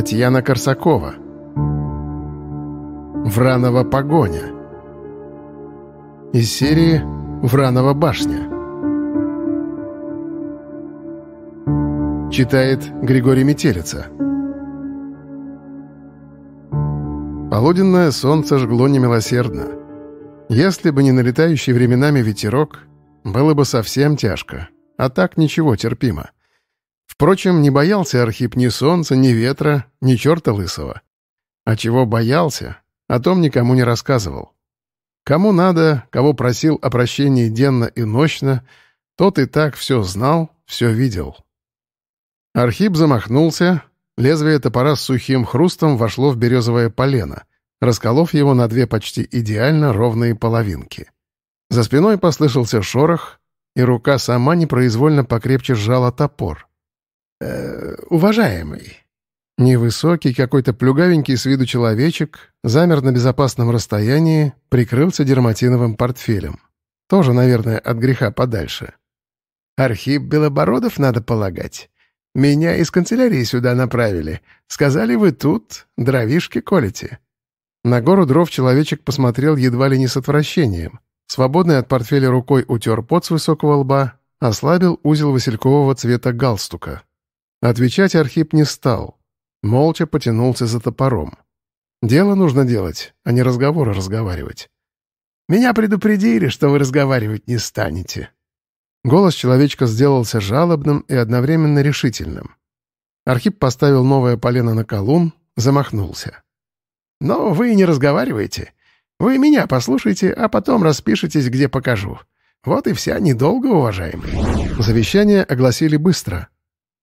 Татьяна Корсакова. Вранова погоня. Из серии «Вранова башня». Читает Григорий Метелица. Полуденное солнце жгло немилосердно. Если бы не налетающий временами ветерок, было бы совсем тяжко, а так ничего терпимо. Впрочем, не боялся Архип ни солнца, ни ветра, ни черта лысого. А чего боялся, о том никому не рассказывал. Кому надо, кого просил о прощении денно и ночно, тот и так все знал, все видел. Архип замахнулся, лезвие топора с сухим хрустом вошло в березовое полено, расколов его на две почти идеально ровные половинки. За спиной послышался шорох, и рука сама непроизвольно покрепче сжала топор. Э, уважаемый». Невысокий, какой-то плюгавенький с виду человечек, замер на безопасном расстоянии, прикрылся дерматиновым портфелем. Тоже, наверное, от греха подальше. «Архип Белобородов, надо полагать. Меня из канцелярии сюда направили. Сказали, вы тут дровишки колите». На гору дров человечек посмотрел едва ли не с отвращением. Свободный от портфеля рукой утер пот с высокого лба, ослабил узел василькового цвета галстука. Отвечать Архип не стал. Молча потянулся за топором. Дело нужно делать, а не разговоры разговаривать. «Меня предупредили, что вы разговаривать не станете». Голос человечка сделался жалобным и одновременно решительным. Архип поставил новое полено на колун, замахнулся. «Но вы не разговариваете. Вы меня послушайте, а потом распишитесь, где покажу. Вот и вся недолго, уважаемый». Завещание огласили быстро —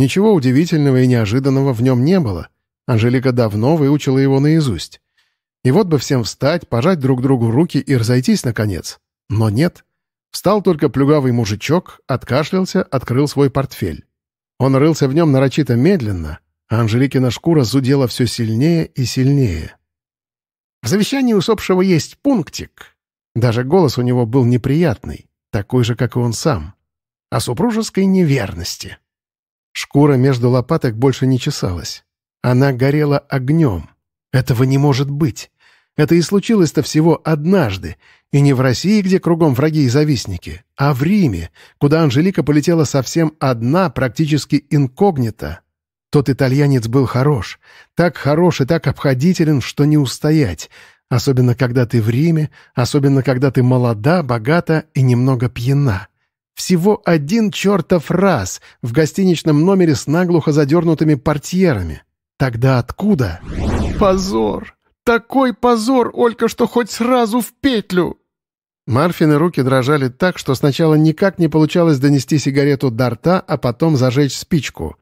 Ничего удивительного и неожиданного в нем не было. Анжелика давно выучила его наизусть. И вот бы всем встать, пожать друг другу руки и разойтись, наконец. Но нет. Встал только плюгавый мужичок, откашлялся, открыл свой портфель. Он рылся в нем нарочито медленно, а Анжеликина шкура зудела все сильнее и сильнее. В завещании усопшего есть пунктик. Даже голос у него был неприятный, такой же, как и он сам. О супружеской неверности. Шкура между лопаток больше не чесалась. Она горела огнем. Этого не может быть. Это и случилось-то всего однажды. И не в России, где кругом враги и завистники, а в Риме, куда Анжелика полетела совсем одна, практически инкогнито. Тот итальянец был хорош. Так хорош и так обходителен, что не устоять. Особенно, когда ты в Риме, особенно, когда ты молода, богата и немного пьяна. Всего один чертов раз в гостиничном номере с наглухо задернутыми портьерами. Тогда откуда? Позор! Такой позор, Олька, что хоть сразу в петлю! Марфины руки дрожали так, что сначала никак не получалось донести сигарету до рта, а потом зажечь спичку.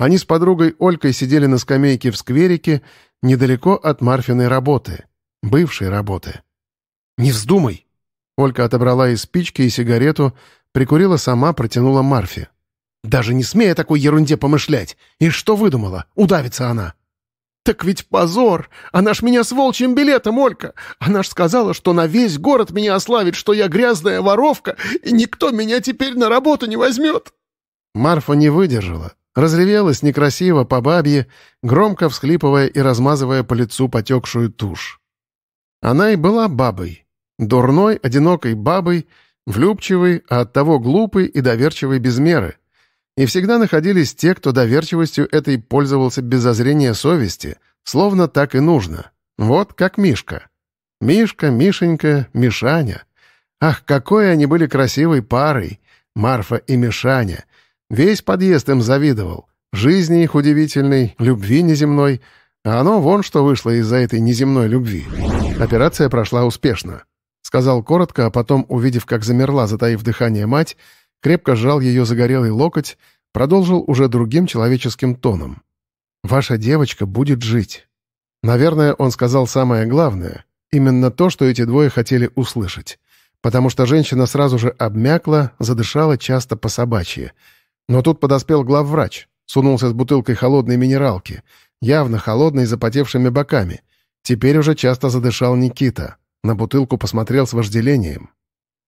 Они с подругой Олькой сидели на скамейке в скверике недалеко от Марфиной работы, бывшей работы. «Не вздумай!» Олька отобрала и спички, и сигарету, Прикурила сама, протянула Марфи. «Даже не смея такой ерунде помышлять! И что выдумала? Удавится она!» «Так ведь позор! Она ж меня с волчьим билетом, Олька! Она ж сказала, что на весь город меня ославит, что я грязная воровка, и никто меня теперь на работу не возьмет!» Марфа не выдержала. Разревелась некрасиво по бабье, громко всхлипывая и размазывая по лицу потекшую тушь. Она и была бабой. Дурной, одинокой бабой, Влюбчивый, а оттого глупый и доверчивый без меры. И всегда находились те, кто доверчивостью этой пользовался без зазрения совести, словно так и нужно. Вот как Мишка. Мишка, Мишенька, Мишаня. Ах, какой они были красивой парой, Марфа и Мишаня. Весь подъезд им завидовал. Жизни их удивительной, любви неземной. А оно вон что вышло из-за этой неземной любви. Операция прошла успешно. Сказал коротко, а потом, увидев, как замерла, затаив дыхание мать, крепко сжал ее загорелый локоть, продолжил уже другим человеческим тоном. «Ваша девочка будет жить». Наверное, он сказал самое главное, именно то, что эти двое хотели услышать. Потому что женщина сразу же обмякла, задышала часто по-собачьи. Но тут подоспел главврач, сунулся с бутылкой холодной минералки, явно холодной, запотевшими боками. Теперь уже часто задышал Никита. На бутылку посмотрел с вожделением.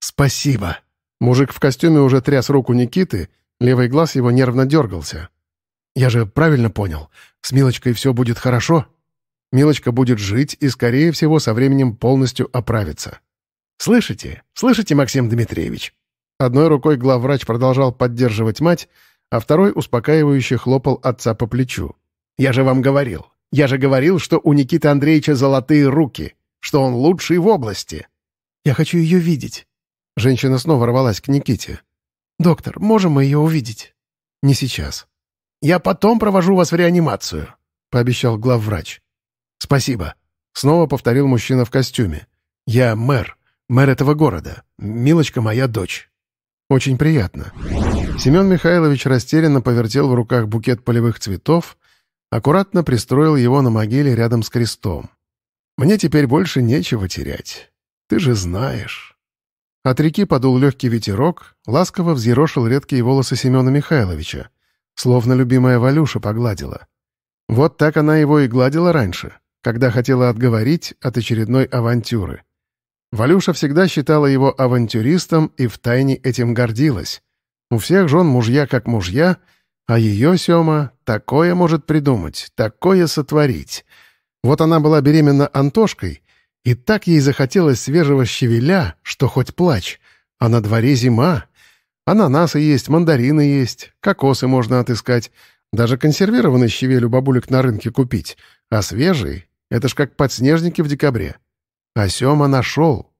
«Спасибо!» Мужик в костюме уже тряс руку Никиты, левый глаз его нервно дергался. «Я же правильно понял, с Милочкой все будет хорошо?» Милочка будет жить и, скорее всего, со временем полностью оправится. «Слышите? Слышите, Максим Дмитриевич?» Одной рукой главврач продолжал поддерживать мать, а второй успокаивающе хлопал отца по плечу. «Я же вам говорил. Я же говорил, что у Никиты Андреевича золотые руки что он лучший в области. «Я хочу ее видеть». Женщина снова рвалась к Никите. «Доктор, можем мы ее увидеть?» «Не сейчас». «Я потом провожу вас в реанимацию», — пообещал главврач. «Спасибо», — снова повторил мужчина в костюме. «Я мэр, мэр этого города. Милочка моя дочь». «Очень приятно». Семен Михайлович растерянно повертел в руках букет полевых цветов, аккуратно пристроил его на могиле рядом с крестом. Мне теперь больше нечего терять. Ты же знаешь». От реки подул легкий ветерок, ласково взъерошил редкие волосы Семена Михайловича, словно любимая Валюша погладила. Вот так она его и гладила раньше, когда хотела отговорить от очередной авантюры. Валюша всегда считала его авантюристом и втайне этим гордилась. У всех жен мужья как мужья, а ее, Сема, такое может придумать, такое сотворить — вот она была беременна Антошкой, и так ей захотелось свежего щавеля, что хоть плачь, а на дворе зима. Ананасы есть, мандарины есть, кокосы можно отыскать, даже консервированный щавель у бабулек на рынке купить, а свежий — это ж как подснежники в декабре. А Сёма нашел.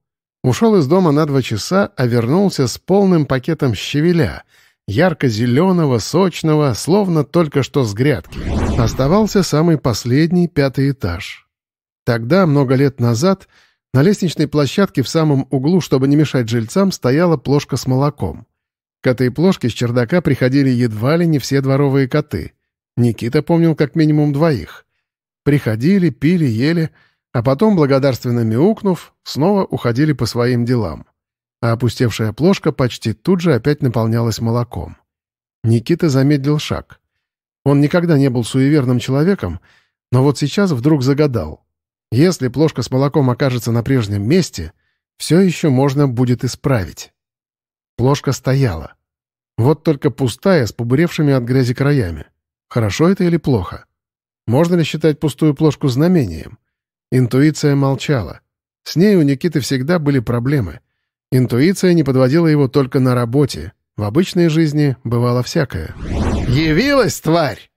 Ушел из дома на два часа, а вернулся с полным пакетом щавеля, ярко-зеленого, сочного, словно только что с грядки. Оставался самый последний, пятый этаж. Тогда, много лет назад, на лестничной площадке в самом углу, чтобы не мешать жильцам, стояла плошка с молоком. К этой плошке с чердака приходили едва ли не все дворовые коты. Никита помнил как минимум двоих. Приходили, пили, ели, а потом, благодарственно мяукнув, снова уходили по своим делам. А опустевшая плошка почти тут же опять наполнялась молоком. Никита замедлил шаг — он никогда не был суеверным человеком, но вот сейчас вдруг загадал. Если плошка с молоком окажется на прежнем месте, все еще можно будет исправить. Плошка стояла. Вот только пустая, с побуревшими от грязи краями. Хорошо это или плохо? Можно ли считать пустую плошку знамением? Интуиция молчала. С ней у Никиты всегда были проблемы. Интуиция не подводила его только на работе. В обычной жизни бывало всякое. «Явилась, тварь!»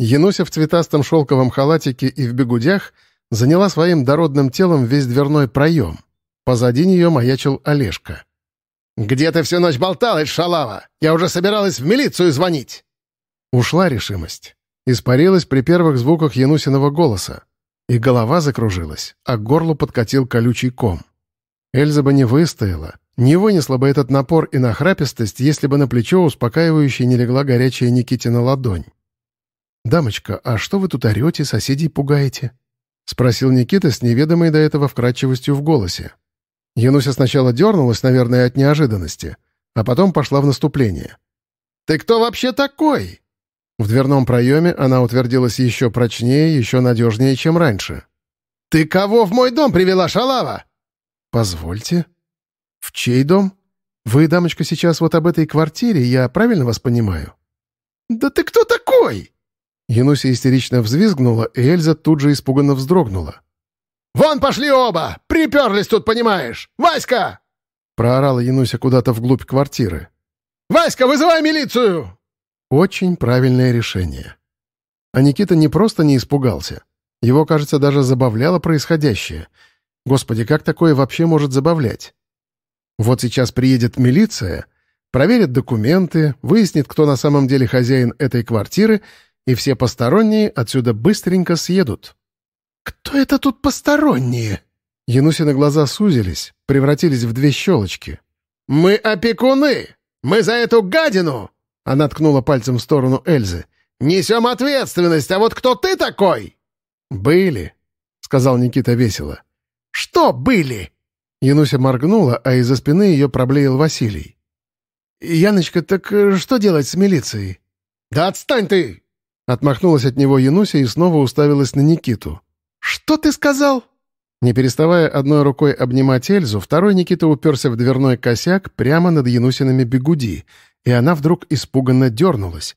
Януся в цветастом шелковом халатике и в бегудях заняла своим дородным телом весь дверной проем. Позади нее маячил Олежка. «Где ты всю ночь болталась, шалава? Я уже собиралась в милицию звонить!» Ушла решимость. Испарилась при первых звуках Янусиного голоса. И голова закружилась, а к горлу подкатил колючий ком. Эльза бы не выстояла, не вынесла бы этот напор и нахрапистость, если бы на плечо успокаивающей не легла горячая Никитина ладонь. «Дамочка, а что вы тут орете, соседей пугаете?» — спросил Никита с неведомой до этого вкрадчивостью в голосе. Януся сначала дернулась, наверное, от неожиданности, а потом пошла в наступление. «Ты кто вообще такой?» В дверном проеме она утвердилась еще прочнее, еще надежнее, чем раньше. «Ты кого в мой дом привела, шалава?» «Позвольте», «В чей дом? Вы, дамочка, сейчас вот об этой квартире, я правильно вас понимаю?» «Да ты кто такой?» Януся истерично взвизгнула, и Эльза тут же испуганно вздрогнула. «Вон пошли оба! Приперлись тут, понимаешь! Васька!» Проорала Януся куда-то вглубь квартиры. «Васька, вызывай милицию!» Очень правильное решение. А Никита не просто не испугался. Его, кажется, даже забавляло происходящее. Господи, как такое вообще может забавлять? Вот сейчас приедет милиция, проверит документы, выяснит, кто на самом деле хозяин этой квартиры, и все посторонние отсюда быстренько съедут. «Кто это тут посторонние?» Янусины глаза сузились, превратились в две щелочки. «Мы опекуны! Мы за эту гадину!» Она ткнула пальцем в сторону Эльзы. «Несем ответственность, а вот кто ты такой?» «Были», — сказал Никита весело. «Что были?» Януся моргнула, а из-за спины ее проблеял Василий. «Яночка, так э, что делать с милицией?» «Да отстань ты!» Отмахнулась от него Януся и снова уставилась на Никиту. «Что ты сказал?» Не переставая одной рукой обнимать Эльзу, второй Никита уперся в дверной косяк прямо над Янусиными бегуди, и она вдруг испуганно дернулась.